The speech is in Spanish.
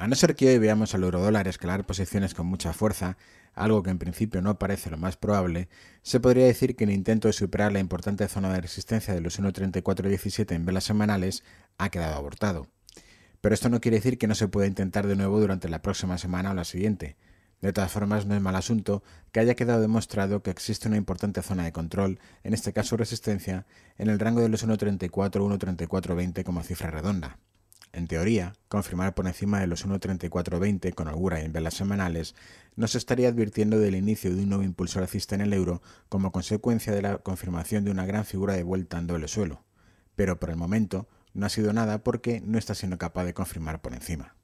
A no ser que hoy veamos al eurodólar escalar posiciones con mucha fuerza, algo que en principio no parece lo más probable, se podría decir que el intento de superar la importante zona de resistencia de los 1.3417 en velas semanales ha quedado abortado. Pero esto no quiere decir que no se pueda intentar de nuevo durante la próxima semana o la siguiente. De todas formas, no es mal asunto que haya quedado demostrado que existe una importante zona de control, en este caso resistencia, en el rango de los 1,3413420 como cifra redonda en teoría, confirmar por encima de los 1.3420 con augura y en velas semanales, nos estaría advirtiendo del inicio de un nuevo impulso alcista en el euro como consecuencia de la confirmación de una gran figura de vuelta en doble suelo. Pero por el momento no ha sido nada porque no está siendo capaz de confirmar por encima.